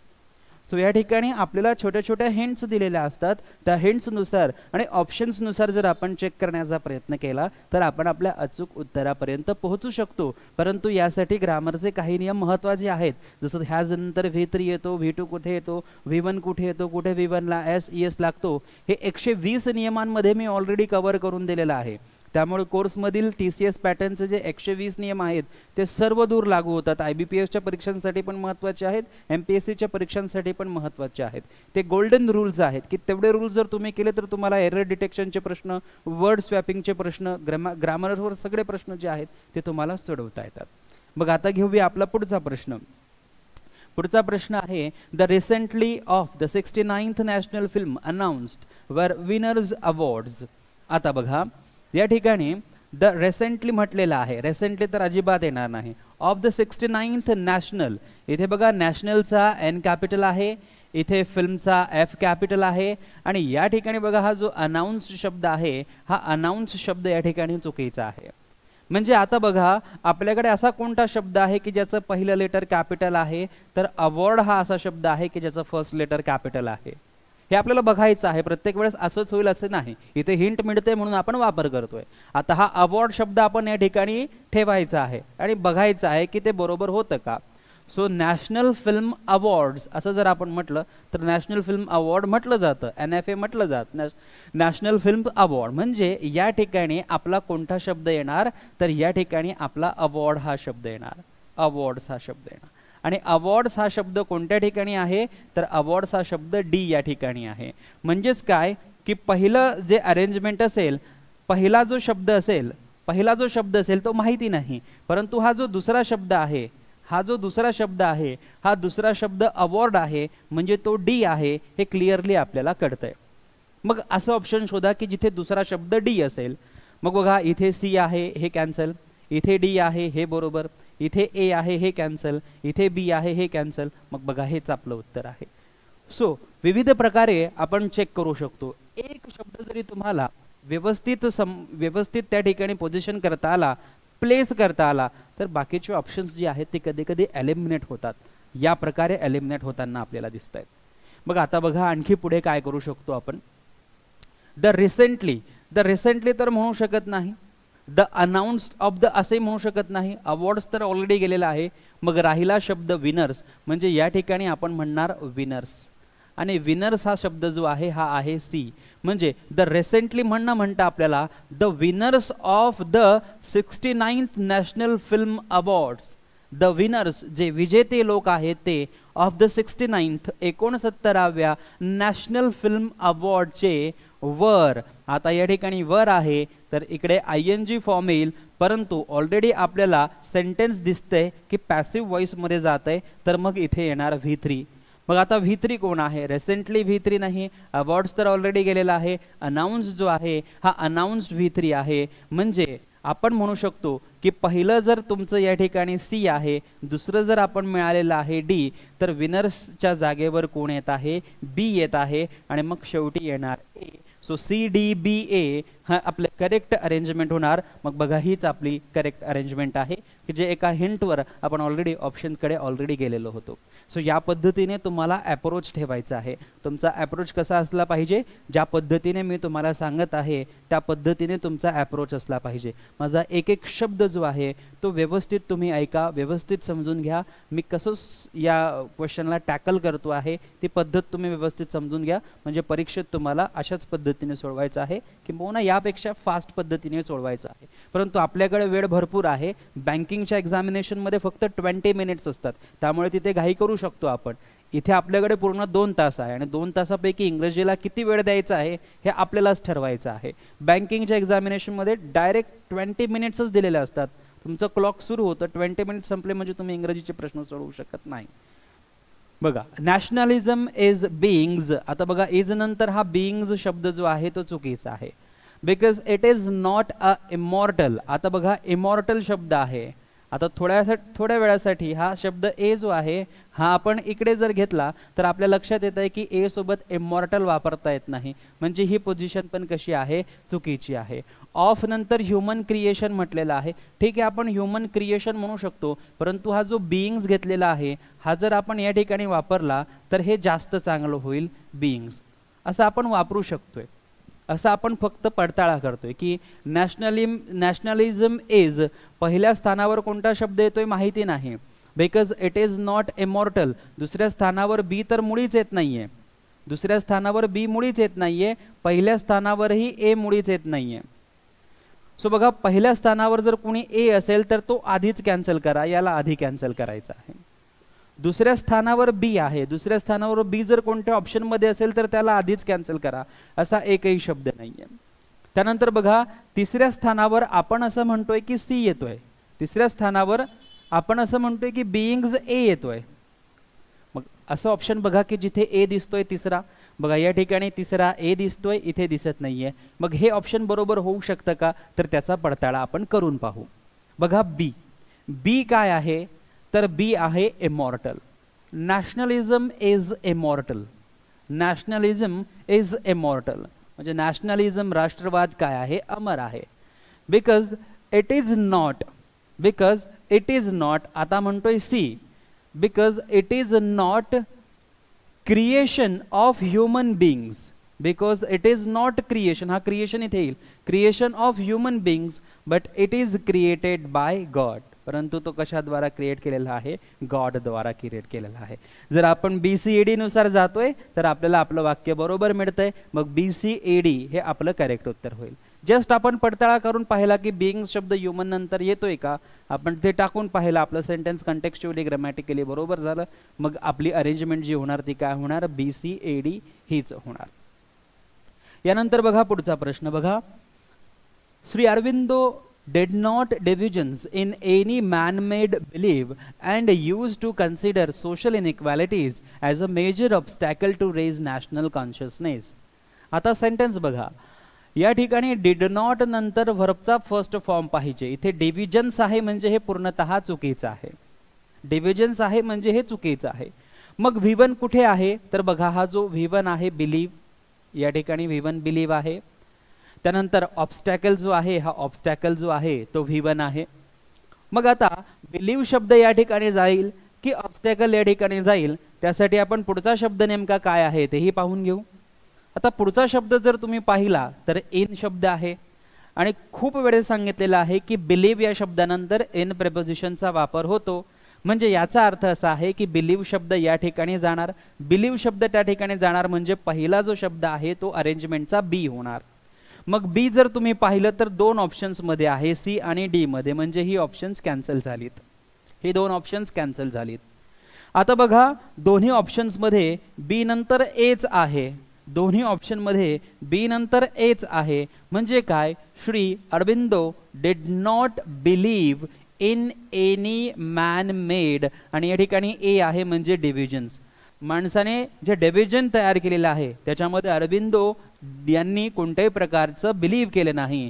सो या ठिकाणी आपल्याला छोट्या छोट्या हिंट्स दिलेल्या असतात त्या हिंट्सनुसार आणि ऑप्शन्सनुसार जर आपण चेक करण्याचा प्रयत्न केला तर आपण आपल्या अचूक उत्तरापर्यंत पोहोचू शकतो परंतु यासाठी ग्रामरचे काही नियम महत्त्वाचे आहेत जसं ह्यानंतर व्ही थ्री येतो व्ही टू कुठे येतो व्ही वन कुठे येतो कुठे व्ही वनला एस ई एस लागतो हे एकशे वीस नियमांमध्ये मी ऑलरेडी कव्हर करून दिलेलं आहे त्यामुळे कोर्समधील टी सी एस पॅटर्नचे जे एकशे वीस नियम आहेत ते सर्व दूर लागू होतात आय बी पी एसच्या परीक्षांसाठी पण महत्त्वाचे आहेत एम पी एस सीच्या परीक्षांसाठी पण महत्त्वाचे आहेत ते गोल्डन रूल्स आहेत की तेवढे रूल्स जर तुम्ही केले तर तुम्हाला एरर डिटेक्शनचे प्रश्न वर्ड स्वॅपिंगचे प्रश्न ग्रॅमा ग्रामरवर सगळे प्रश्न जे आहेत ते तुम्हाला सोडवता येतात मग आता घेऊया आपला पुढचा प्रश्न पुढचा प्रश्न आहे the recently of the sixty ninth national film announced were winners awards आता बघा या ठिकाणी द रेसेंटली म्हटलेलं आहे रेसेंटली तर अजिबात येणार नाही of the sixty ninth national इथे बघा नॅशनलचा एन कॅपिटल आहे इथे फिल्मचा एफ कॅपिटल आहे आणि या ठिकाणी बघा हा जो अनाऊन्स शब्द आहे हा अनाऊन्स शब्द या ठिकाणी चुकीचा आहे म्हणजे आता बघा आपल्याकडे असा कोणता शब्द आहे की ज्याचं पहिलं लेटर कॅपिटल आहे तर अवॉर्ड हा असा शब्द आहे की ज्याचं फर्स्ट लेटर कॅपिटल आहे हे आपल्याला बघायचं आहे प्रत्येक वेळेस असंच होईल असं नाही इथे हिंट मिळते म्हणून आपण वापर करतोय आता हा अवॉर्ड शब्द आपण या ठिकाणी ठेवायचा आहे आणि बघायचं आहे की ते बरोबर होतं का सो नॅशनल फिल्म अवॉर्ड्स असं जर आपण म्हटलं तर नॅशनल फिल्म अवॉर्ड म्हटलं जातं एन एफ ए म्हटलं जात नॅश नॅशनल फिल्म अवॉर्ड म्हणजे या ठिकाणी आपला कोणता शब्द येणार तर या ठिकाणी आपला अवॉर्ड हा शब्द येणार अवॉर्ड्स हा शब्द येणार आणि अवॉर्ड्स हा शब्द कोणत्या ठिकाणी आहे तर अवॉर्ड्स हा शब्द डी या ठिकाणी आहे म्हणजेच काय की पहिलं जे अरेंजमेंट असेल पहिला जो शब्द असेल पहिला जो शब्द असेल तो माहिती नाही परंतु हा जो दुसरा शब्द आहे हा जो दुसरा शब्द आहे हा दुसरा शब्द अवॉर्ड आहे म्हणजे तो डी आहे हे क्लिअरली आपल्याला कळतंय मग असं ऑप्शन शोधा की जिथे दुसरा शब्द डी असेल मग बघा इथे सी आहे हे कॅन्सल इथे डी आहे हे बरोबर इथे ए आहे हे कॅन्सल इथे बी आहे हे कॅन्सल मग बघा हेच आपलं उत्तर आहे सो विविध प्रकारे आपण चेक करू शकतो एक शब्द जरी तुम्हाला व्यवस्थित सम व्यवस्थित त्या ठिकाणी पोझिशन करता आला प्लेस करता आला तर बाकीचे ऑप्शन्स जे आहेत ते कधी कधी एलिमिनेट होतात या प्रकारे एलिमिनेट होताना आपल्याला दिसत आहेत मग आता बघा आणखी पुढे काय करू शकतो आपण द रिसेंटली द रिसेंटली तर म्हणू शकत नाही द अनाऊन्स ऑफ द असे म्हणू शकत नाही अवॉर्ड्स तर ऑलरेडी गेलेला आहे मग राहिला शब्द विनर्स म्हणजे या ठिकाणी आपण म्हणणार विनर्स आणि विनर्स हा शब्द जो आहे हा आहे सी म्हणजे द रेसेंटली म्हणणं म्हणता आपल्याला the winners of the sixty ninth national film awards the winners जे विजेते लोक आहेत ते ऑफ द सिक्स्टी नाईन्थ एकोणसत्तराव्या नॅशनल फिल्म अवॉर्डचे वर आता या ठिकाणी वर आहे तर इकडे आय एन जी फॉर्म येईल परंतु ऑलरेडी आपल्याला सेंटेन्स दिसते की पॅसिव्ह व्हॉइसमध्ये जात आहे तर मग इथे येणार व्ही थ्री मग आता व्ही थ्री कोण आहे रेसेंटली व्ही थ्री नाही अवॉर्ड्स तर ऑलरेडी गेलेला आहे अनाऊन्स जो आहे हा अनाऊन्स्ड व्ही थ्री आहे म्हणजे आपण म्हणू शकतो की पहिलं जर तुमचं या ठिकाणी सी आहे दुसरं जर आपण मिळालेलं आहे डी तर विनर्सच्या जागेवर कोण येत आहे बी येत आहे आणि मग शेवटी येणार A so C D B A आपले करेक्ट अरेंजमेंट होणार मग बघा हीच आपली करेक्ट अरेंजमेंट आहे की जे एका हिंटवर आपण ऑलरेडी ऑप्शनकडे ऑलरेडी गेलेलो होतो सो या पद्धतीने तुम्हाला ॲप्रोच ठेवायचा आहे तुमचा ॲप्रोच कसा असला पाहिजे ज्या पद्धतीने मी तुम्हाला सांगत आहे त्या पद्धतीने तुमचा ॲप्रोच असला पाहिजे माझा एक एक शब्द जो आहे तो व्यवस्थित तुम्ही ऐका व्यवस्थित समजून घ्या मी कसं या क्वेश्चनला टॅकल करतो आहे ती पद्धत तुम्ही व्यवस्थित समजून घ्या म्हणजे परीक्षेत तुम्हाला अशाच पद्धतीने सोडवायचं आहे किंबहुना या दहापेक्षा फास्ट पद्धतीने सोडवायचं आहे परंतु आपल्याकडे वेळ भरपूर आहे बँकिंगच्या एक्झामिनेशनमध्ये फक्त ट्वेंटी मिनिट्स असतात त्यामुळे तिथे घाई करू शकतो आपण इथे आपल्याकडे पूर्ण दोन तास आहे आणि दोन तासापैकी इंग्रजीला किती वेळ द्यायचा आहे हे आपल्यालाच ठरवायचं आहे बँकिंगच्या एक्झामिनेशनमध्ये डायरेक्ट ट्वेंटी मिनिट्सच दिलेले असतात तुमचं क्लॉक सुरू होतं ट्वेंटी मिनिट संपले म्हणजे तुम्ही इंग्रजीचे प्रश्न सोडवू शकत नाही बघा नॅशनॅलिझम इज बिईंग्ज आता बघा इज नंतर हा बिईंग्ज शब्द जो आहे तो चुकीचा आहे because it is not a immortal आता बघा इमॉर्टल शब्द आहे आता थोड्या थोड्या वेळासाठी हा शब्द ए जो आहे हा आपण इकडे जर घेतला तर आपल्या लक्षात येत आहे की ए सोबत इमॉर्टल वापरता येत नाही म्हणजे ही पोझिशन पण कशी आहे चुकीची आहे ऑफ नंतर ह्युमन क्रिएशन म्हटलेलं आहे ठीक आहे आपण ह्युमन क्रिएशन म्हणू शकतो परंतु हा जो बिईंग्स घेतलेला आहे हा जर आपण या ठिकाणी वापरला तर हे जास्त चांगलं होईल बिईंग्स असं आपण वापरू शकतोय असा आपण फक्त पडताळा करतोय की नॅशनलिम नॅशनलिझम इज पहिल्या स्थानावर कोणता शब्द येतोय माहिती नाही because it is not immortal दुसऱ्या स्थानावर बी तर मुळीच येत नाही आहे दुसऱ्या स्थानावर बी मुळीच येत नाही आहे पहिल्या स्थानावरही ए मुळीच येत नाही आहे सो बघा पहिल्या स्थानावर जर कोणी ए असेल तर तो आधीच कॅन्सल करा याला आधी कॅन्सल करायचा आहे दुसऱ्या स्थानावर बी आहे दुसऱ्या स्थानावर बी जर कोणत्या ऑप्शनमध्ये असेल तर त्याला आधीच कॅन्सल करा असा एकही शब्द नाही आहे त्यानंतर बघा तिसऱ्या स्थानावर आपण असं म्हणतोय की सी येतोय तिसऱ्या स्थानावर आपण असं म्हणतोय की बिईंग्ज ए येतोय मग असं ऑप्शन बघा की जिथे ए दिसतोय तिसरा बघा या ठिकाणी तिसरा ए दिसतोय इथे दिसत नाहीये मग हे ऑप्शन बरोबर होऊ शकतं का तर त्याचा पडताळा आपण करून पाहू बघा बी बी काय आहे तर बी आहे immortal nationalism is immortal nationalism is immortal म्हणजे नॅशनलिझम राष्ट्रवाद काय आहे अमर आहे because it is not because it is not आता म्हणतोय C because it is not creation of human beings because it is not creation हा क्रिएशन इथे येईल creation of human beings but it is created by God परंतु तो कशाद्वारा create केलेला आहे गॉडद्वारा create केलेला आहे जर आपण बी सी जातोय तर आपल्याला आपलं वाक्य बरोबर मिळतंय मग बी सी डी हे आपलं करेक्ट उत्तर होईल जस्ट आपण पडताळा करून पाहिला की बिईंग शब्द ह्युमन नंतर येतोय का आपण ते टाकून पाहिलं आपलं सेंटेन्स कंटेक्च्युअली ग्रॅमॅटिकली बरोबर झालं मग आपली अरेंजमेंट जी होणार ती काय होणार बी सी ए डी हीच होणार यानंतर बघा पुढचा प्रश्न बघा Shri Aurobindo did not divisions in any man-made belief and used to consider social inequalities as a major obstacle to raise national consciousness. आता सेंटेन्स बघा या ठिकाणी डिड नॉट नंतर व्हर्बचा फर्स्ट फॉर्म पाहिजे इथे डिव्हिजन्स आहे म्हणजे हे पूर्णतः चुकीचं आहे डिव्हिजन्स आहे म्हणजे हे चुकीचं आहे मग व्हिवन कुठे आहे तर बघा हा जो व्हिवन आहे बिलीव या ठिकाणी व्हिवन बिलीव आहे त्यानंतर ऑब्स्टॅकल जो आहे हा ऑब्स्टॅकल जो आहे तो व्ही वन आहे मग आता बिलीव शब्द या ठिकाणी जाईल की ऑब्स्टॅकल या ठिकाणी जाईल त्यासाठी आपण पुढचा शब्द नेमका काय आहे तेही पाहून घेऊ आता पुढचा शब्द जर तुम्ही पाहिला तर इन शब्द आहे आणि खूप वेळेस सांगितलेलं आहे की बिलीव या शब्दानंतर एन प्रेपोजिशनचा वापर होतो म्हणजे याचा अर्थ असा आहे की बिलीव शब्द या ठिकाणी जाणार बिलीव शब्द त्या ठिकाणी जाणार म्हणजे पहिला जो शब्द आहे तो अरेंजमेंटचा बी होणार मग बी जर तुम्ही पाहिलं तर दोन ऑप्शन्समध्ये आहे सी आणि डीमध्ये म्हणजे ही ऑप्शन्स कॅन्सल झालीत हे दोन ऑप्शन्स कॅन्सल झालीत आता बघा दोन्ही ऑप्शन्समध्ये बी नंतर एच आहे दोन्ही ऑप्शनमध्ये बी नंतर एच आहे म्हणजे काय Shri Aurobindo did not believe in any man made आणि या ठिकाणी ए आहे म्हणजे डिव्हिजन्स माणसाने जे डेव्हिजन तयार केलेलं आहे त्याच्यामध्ये अरविंदो यांनी कोणत्याही प्रकारचं बिलीव्ह केलं नाही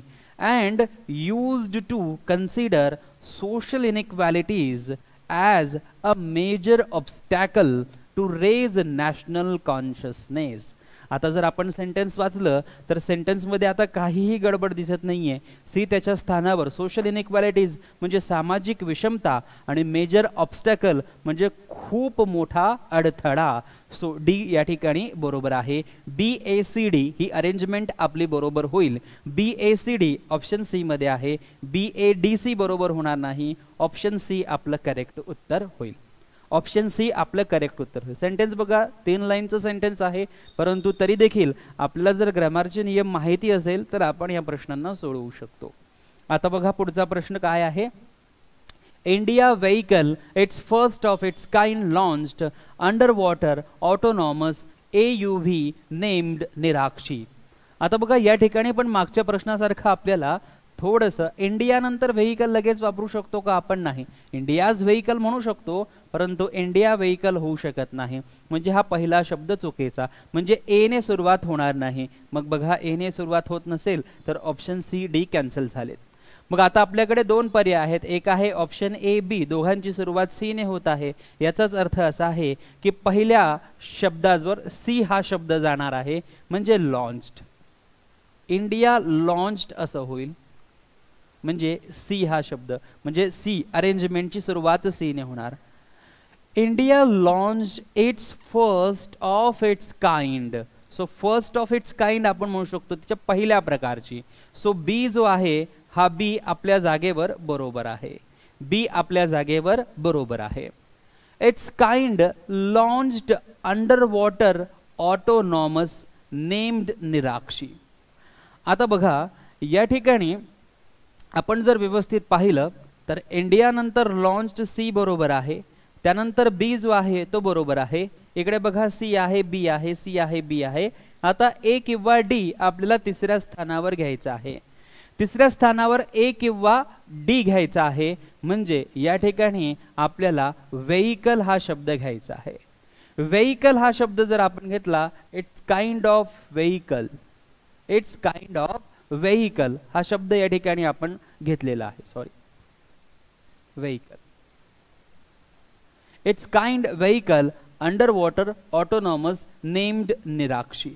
and used to consider social inequalities as a major obstacle to raise national consciousness आता जर आपण सेंटेन्स वाचलं तर सेंटेन्समध्ये आता काहीही गडबड दिसत नाही आहे सी त्याच्या स्थानावर सोशल इनइक्वॅलिटीज म्हणजे सामाजिक विषमता आणि मेजर ऑब्स्टॅकल म्हणजे खूप मोठा अडथळा सो डी या ठिकाणी बरोबर आहे बी ए सी डी ही अरेंजमेंट आपली बरोबर होईल B A C D option सीमध्ये आहे बी ए डी सी बरोबर होणार नाही ऑप्शन सी आपलं करेक्ट उत्तर होईल ऑप्शन सी आपलं करेक्ट उत्तर होईल सेंटेन्स बघा तीन लाईनचं सेंटेन्स आहे परंतु तरी देखील आपल्याला जर ग्रॅमरचे नियम माहिती असेल तर आपण या प्रश्नांना सोडवू शकतो आता बघा पुढचा प्रश्न काय आहे India vehicle its first of its kind launched under water autonomous A U V named Neerakshi आता बघा या ठिकाणी पण मागच्या प्रश्नासारखं आपल्याला थोडंसं इंडियानंतर व्हेकल लगेच वापरू शकतो का आपण नाही इंडियाज व्हेकल म्हणू शकतो परंतु इंडिया व्हेकल होऊ शकत नाही म्हणजे हा पहिला शब्द चुकीचा म्हणजे एने सुरुवात होणार नाही मग बघा एने सुरुवात होत नसेल तर ऑप्शन सी डी कॅन्सल झालेत मग आता आपल्याकडे दोन पर्याय आहेत एक आहे ऑप्शन ए बी दोघांची सुरुवात सीने होत आहे याचाच अर्थ असा आहे की पहिल्या शब्दाजवर सी हा शब्द जाणार आहे म्हणजे लॉन्च्ड इंडिया लॉन्च्ड असं होईल म्हणजे सी हा शब्द म्हणजे सी अरेंजमेंटची सुरुवात सीने होणार India launch its first of its kind so first of its kind आपण म्हणू शकतो तिच्या पहिल्या प्रकारची सो बी जो आहे हा बी आपल्या जागेवर बरोबर आहे बी आपल्या जागेवर बरोबर आहे its kind launched under water autonomous named Neerakshi आता बघा या ठिकाणी आपण जर व्यवस्थित पाहिलं तर इंडियानंतर लॉन्च सी बरोबर आहे त्यानंतर बी जो आहे तो बरोबर आहे इकडे बघा सी आहे बी आहे सी आहे बी आहे आता ए किंवा डी आपल्याला तिसऱ्या स्थानावर घ्यायचा आहे तिसऱ्या स्थानावर ए किंवा डी घ्यायचा आहे म्हणजे या ठिकाणी आपल्याला व्हेकल हा शब्द घ्यायचा आहे वेहिकल हा शब्द जर आपण घेतला its kind of vehicle its kind of vehicle हा शब्द या ठिकाणी आपण घेतलेला आहे sorry vehicle its kind vehicle under water autonomous named Neerakshi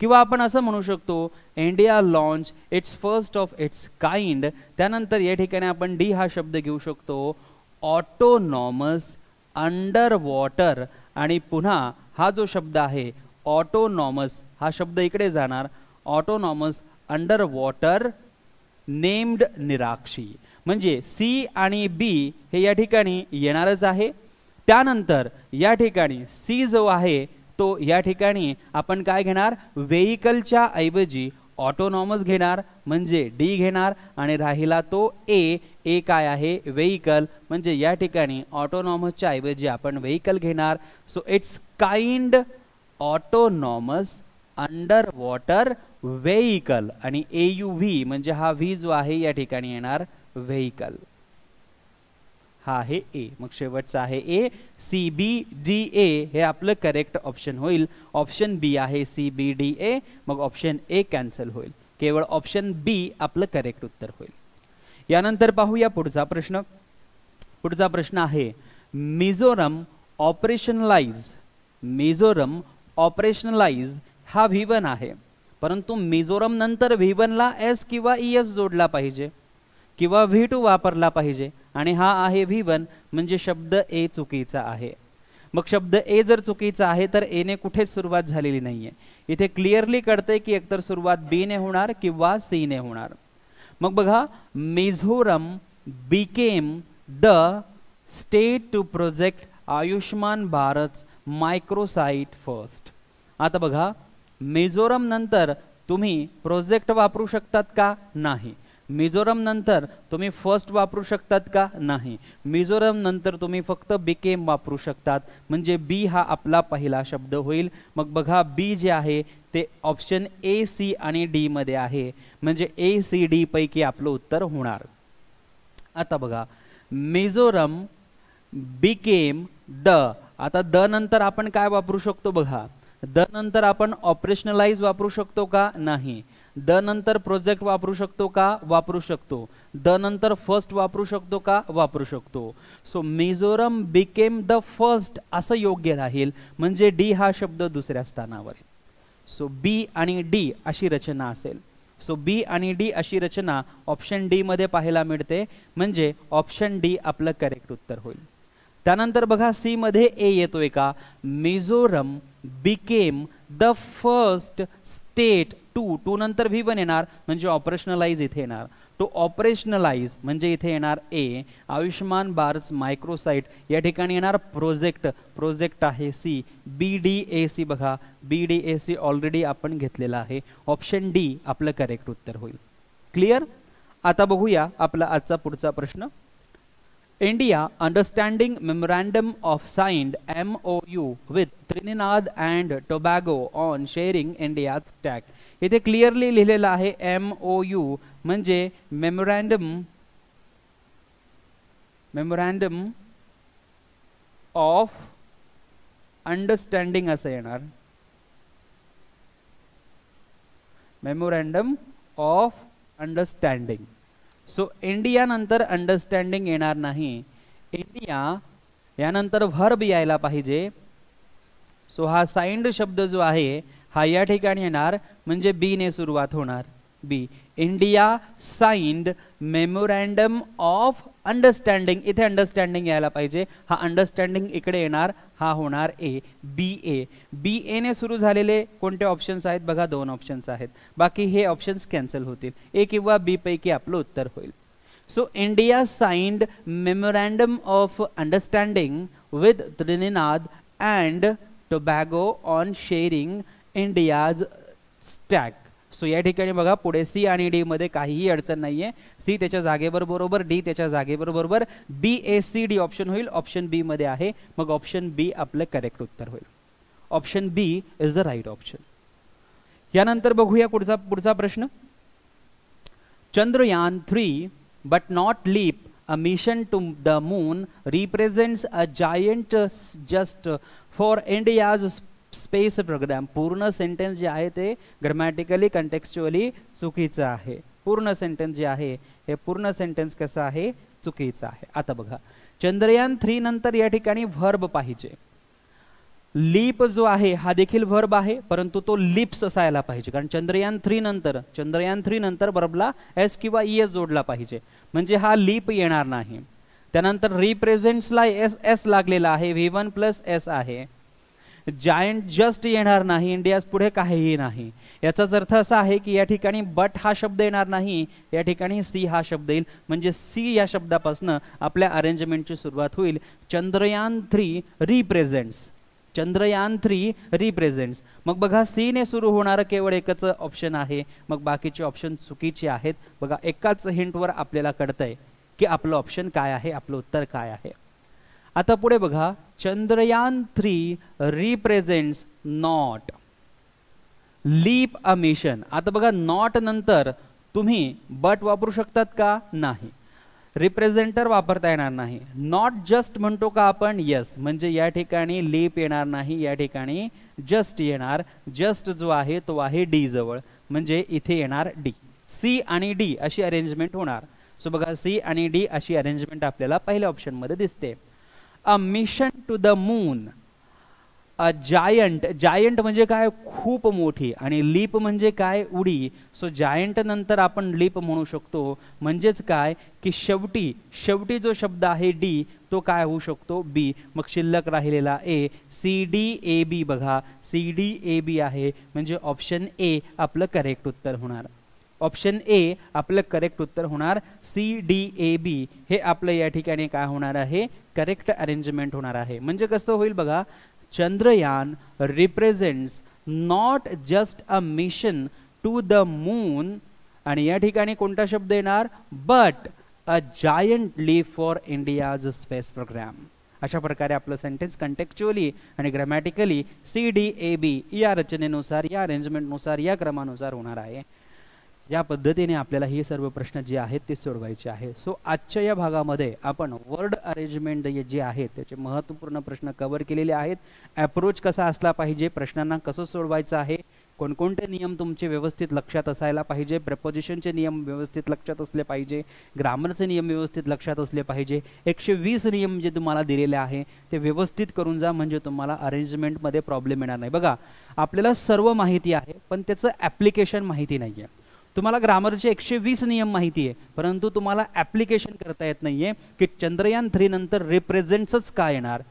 किंवा आपण असं म्हणू शकतो India launch its first of its kind त्यानंतर या ठिकाणी आपण डी हा शब्द घेऊ शकतो ऑटोनॉमस अंडर वॉटर आणि पुन्हा हा जो शब्द आहे ऑटोनॉमस हा शब्द इकडे जाणार autonomous under water named Neerakshi म्हणजे सी आणि बी हे या ठिकाणी येणारच आहे त्यानंतर या ठिकाणी सी जो आहे तो या ठिकाणी आपण काय घेणार व्हेकलच्या ऐवजी ऑटोनॉमस घेणार म्हणजे डी घेणार आणि राहिला तो ए ए काय आहे व्हेकल म्हणजे या ठिकाणी ऑटोनॉमसच्या ऐवजी आपण व्हेकल घेणार so its kind autonomous under water vehicle आणि ए यू व्ही म्हणजे हा व्ही जो आहे या ठिकाणी येणार व्हेईकल हा आहे ए मग शेवटचा आहे ए सी बी डी ए हे आपलं करेक्ट ऑप्शन होईल ऑप्शन बी आहे सी बी डी ए मग ऑप्शन ए कॅन्सल होईल केवळ ऑप्शन बी आपलं करेक्ट उत्तर होईल यानंतर पाहूया पुढचा प्रश्न पुढचा प्रश्न आहे मिझोरम ऑपरेशनलाइज मिझोरम ऑपरेशनलाइज हा व्ही वन आहे परंतु मिझोरम नंतर व्ही वनला एस किंवा ई एस जोडला पाहिजे किंवा व्ही टू वापरला पाहिजे आणि हा आहे व्ही वन म्हणजे शब्द ए चुकीचा आहे मग शब्द ए जर चुकीचा आहे तर एने कुठेच सुरुवात झालेली नाही आहे इथे क्लिअरली कळते की एकतर सुरुवात बीने होणार किंवा सीने होणार मग बघा Mizoram became the state to project Ayushman Bharat microsite first आता बघा मिझोरम नंतर तुम्ही प्रोजेक्ट वापरू शकतात का नाही मिझोरम नंतर तुम्ही फर्स्ट वापरू शकतात का नाही मिझोरम नंतर तुम्ही फक्त बिकेम वापरू शकतात म्हणजे बी हा आपला पहिला शब्द होईल मग बघा बी जे आहे ते ऑप्शन ए सी आणि डी मध्ये आहे म्हणजे ए सी डी पैकी आपलं उत्तर होणार आता बघा मिझोरम बिकेम द आता द नंतर आपण काय वापरू शकतो बघा द नंतर आपण ऑपरेशनलाइज वापरू शकतो का नाही द नंतर प्रोजेक्ट वापरू शकतो का वापरू शकतो द नंतर फर्स्ट वापरू शकतो का वापरू शकतो so Mizoram became the first असं योग्य राहील म्हणजे डी हा शब्द दुसऱ्या स्थानावर सो बी आणि डी अशी रचना असेल सो बी आणि डी अशी रचना ऑप्शन डी मध्ये पाहायला मिळते म्हणजे ऑप्शन डी आपलं करेक्ट उत्तर होईल त्यानंतर बघा सी मध्ये ए येतोय का Mizoram became the first state to to नंतर व्ही पण येणार म्हणजे ऑपरेशनलाइज इथे येणार टू ऑपरेशनलाइज म्हणजे इथे येणार ए आयुष्मान भारत मायक्रोसाईट या ठिकाणी येणार प्रोजेक्ट प्रोजेक्ट आहे C B D A C बघा B D A C already आपण घेतलेला आहे ऑप्शन डी आपलं करेक्ट उत्तर होईल क्लिअर आता बघूया आपला आजचा पुढचा प्रश्न India Understanding Memorandum of Signed MOU with Trinidad and Tobago on Sharing India's Tax. इथे clearly लिहिलेला आहे MOU म्हणजे Memorandum Memorandum of Understanding असं येणार Memorandum of Understanding सो इंडियानंतर अंडरस्टँडिंग येणार नाही इंडिया यानंतर व्हर्ब यायला पाहिजे सो हा साइंड शब्द जो आहे हा या ठिकाणी येणार म्हणजे बी ने सुरुवात होणार B India signed memorandum of understanding इथे अंडरस्टँडिंग यायला पाहिजे हा अंडरस्टँडिंग इकडे येणार हा होणार ए बी ए बी एने सुरू झालेले कोणते ऑप्शन्स आहेत बघा दोन ऑप्शन्स आहेत बाकी हे ऑप्शन्स कॅन्सल होतील ए किंवा बीपैकी आपलं उत्तर होईल so India signed memorandum of understanding with Trinidad and Tobago on sharing India's stack so या ठिकाणी बघा पुढे सी आणि डी मध्ये काहीही अडचण नाहीये सी त्याच्या जागेवर बरोबर डी त्याच्या जागेवर बरोबर B A C D option होईल ऑप्शन बी मध्ये आहे मग ऑप्शन बी आपलं करेक्ट उत्तर होईल option B is the right option यानंतर बघूया पुढचा पुढचा प्रश्न Chandrayaan three but not leap a mission to the moon represents a giant just for India's space programme पूर्ण सेंटेन्स जे आहे ते ग्रमॅटिकली कंटेक्च्युअली चुकीचं आहे पूर्ण सेंटेन्स जे आहे हे पूर्ण सेंटेन्स कसं आहे चुकीचं आहे आता बघा चंद्रयान थ्री नंतर या ठिकाणी व्हर्ब पाहिजे लीप जो आहे हा देखील व्हर्ब आहे परंतु तो लिप्स असायला पाहिजे कारण चंद्रयान थ्री नंतर चंद्रयान थ्री नंतर बरबला एस किंवा ई e एस जोडला पाहिजे म्हणजे हा लीप येणार नाही त्यानंतर रिप्रेझेंट्सला एस एस लागलेला आहे व्ही वन प्लस एस आहे जायंट जस्ट येणार नाही इंडियाज पुढे काहीही नाही याचाच अर्थ असा आहे की या ठिकाणी बट हा शब्द येणार नाही या ठिकाणी सी हा शब्द येईल म्हणजे सी या शब्दापासून आपल्या अरेंजमेंटची सुरुवात होईल Chandrayaan three represents Chandrayaan three represents मग बघा सीने सुरू होणारं केवळ एकच ऑप्शन आहे मग बाकीचे ऑप्शन चुकीचे आहेत बघा एकाच हिंटवर आपल्याला कळतंय की आपलं ऑप्शन काय आहे आपलं उत्तर काय आहे आता पुढे बघा Chandrayaan three represents not leap a mission आता बघा नॉट नंतर तुम्ही बट वापरू शकतात का नाही रिप्रेझेंटर वापरता येणार नाही नॉट जस्ट म्हणतो का आपण यस म्हणजे या ठिकाणी लीप येणार नाही या ठिकाणी जस्ट येणार जस्ट जो आहे तो आहे डी जवळ म्हणजे इथे येणार डी सी आणि डी अशी अरेंजमेंट होणार सो बघा सी आणि डी अशी अरेंजमेंट आपल्याला पहिल्या ऑप्शनमध्ये दिसते a mission to the moon a giant giant म्हणजे काय खूप मोठी आणि लीप म्हणजे काय उडी सो जायंट नंतर आपण लीप म्हणू शकतो म्हणजेच काय की शेवटी शेवटी जो शब्द आहे डी तो काय होऊ शकतो बी मग शिल्लक राहिलेला ए सी डी ए बी बघा सी डी ए बी आहे म्हणजे ऑप्शन ए आपलं करेक्ट उत्तर होणार ऑप्शन ए आपलं करेक्ट उत्तर होणार सी डी ए बी हे आपलं या ठिकाणी काय होणार आहे करेक्ट अरेंजमेंट होणार आहे म्हणजे कसं होईल बघा Chandrayaan represents not just a mission to the moon आणि या ठिकाणी कोणता शब्द येणार but a giant leap for India's space programme अशा प्रकारे आपलं सेंटेन्स कंटेक्च्युअली आणि grammatically C D A B या रचनेनुसार या अरेंजमेंटनुसार या क्रमानुसार होणार आहे या पद्धतीने आपल्याला हे सर्व प्रश्न जे आहेत ते सोडवायचे आहे सो आजच्या या भागामध्ये आपण वर्ड अरेंजमेंट जे आहे त्याचे महत्त्वपूर्ण प्रश्न कव्हर केलेले आहेत ॲप्रोच कसा असला पाहिजे प्रश्नांना कसं सोडवायचं आहे कोणकोणते नियम तुमचे व्यवस्थित लक्षात असायला पाहिजे प्रपोजिशनचे नियम व्यवस्थित लक्षात असले पाहिजे ग्रामरचे नियम व्यवस्थित लक्षात असले पाहिजे एकशे वीस नियम जे तुम्हाला दिलेले आहे ते व्यवस्थित करून जा म्हणजे तुम्हाला अरेंजमेंटमध्ये प्रॉब्लेम येणार नाही बघा आपल्याला सर्व माहिती आहे पण त्याचं ॲप्लिकेशन माहिती नाही आहे तुम्हाला ग्रामरचे एकशे वीस नियम माहिती आहे परंतु तुम्हाला ॲप्लिकेशन करता येत नाही आहे की चंद्रयान थ्री नंतर रिप्रेझेंट्सच काय येणार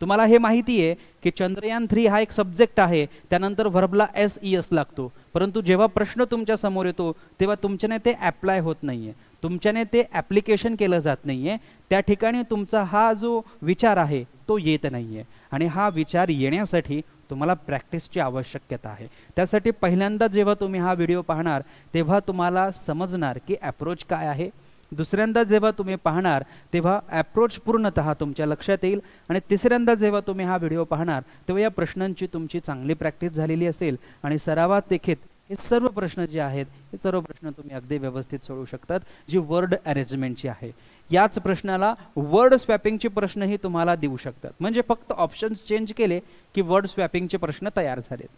तुम्हाला हे माहिती आहे की चंद्रयान थ्री हा एक सब्जेक्ट आहे त्यानंतर व्हर्बला एस ई एस लागतो परंतु जेव्हा प्रश्न तुमच्या समोर येतो तेव्हा तुमच्याने ते ॲप्लाय होत नाही आहे तुमच्याने ते ॲप्लिकेशन केलं जात नाही आहे त्या ठिकाणी तुमचा हा जो विचार आहे तो येत नाही आहे आणि हा विचार येण्यासाठी तुम्हाला प्रॅक्टिसची आवश्यकता आहे त्यासाठी पहिल्यांदा जेव्हा तुम्ही हा व्हिडिओ पाहणार तेव्हा तुम्हाला समजणार की ॲप्रोच काय आहे दुसऱ्यांदा जेव्हा तुम्ही पाहणार तेव्हा ॲप्रोच पूर्णतः तुमच्या लक्षात येईल आणि तिसऱ्यांदा जेव्हा तुम्ही हा व्हिडिओ पाहणार तेव्हा या प्रश्नांची तुमची चांगली प्रॅक्टिस झालेली असेल आणि सरावात देखील हे सर्व प्रश्न जे आहेत हे सर्व प्रश्न तुम्ही अगदी व्यवस्थित सोडवू शकतात जी वर्ड अरेंजमेंटची आहे याच प्रश्नाला वर्ड स्वॅपिंगचे प्रश्नही तुम्हाला देऊ शकतात म्हणजे फक्त ऑप्शन्स चेंज केले की वर्ड स्वॅपिंगचे प्रश्न तयार झालेत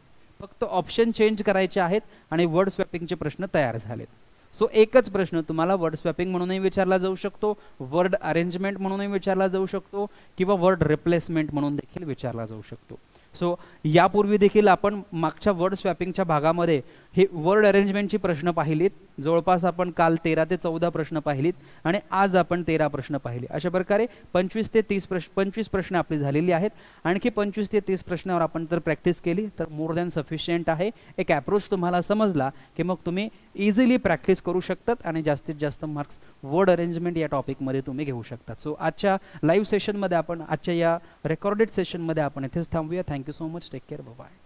फक्त ऑप्शन चेंज करायचे आहेत आणि वर्ड स्वॅपिंगचे प्रश्न तयार झालेत सो एकच प्रश्न तुम्हाला वर्ड स्वॅपिंग म्हणूनही विचारला जाऊ शकतो वर्ड अरेंजमेंट म्हणूनही विचारला जाऊ शकतो किंवा वर्ड रिप्लेसमेंट म्हणून देखील विचारला जाऊ शकतो सो यापूर्वी देखील आपण मागच्या वर्ड स्वॅपिंगच्या भागामध्ये हे वर्ड अरेंजमेंटची प्रश्न पाहिलीत जवळपास आपण काल तेरा ते चौदा प्रश्न पाहिलीत आणि आज आपण तेरा प्रश्न पाहिले अशा प्रकारे पंचवीस ते तीस प्रश्न पंचवीस प्रश्न आपली झालेली आहेत आणखी पंचवीस ते तीस प्रश्नावर आपण जर प्रॅक्टिस केली तर मोर दॅन सफिशियंट आहे एक ॲप्रोच तुम्हाला समजला की मग तुम्ही इझिली प्रॅक्टिस करू शकतात आणि जास्तीत जास्त मार्क्स वर्ड अरेंजमेंट या टॉपिकमध्ये तुम्ही घेऊ शकतात सो आजच्या लाईव्ह सेशनमध्ये आपण आजच्या या रेकॉर्डेड सेशनमध्ये आपण इथेच थांबूया thank you so much take care bye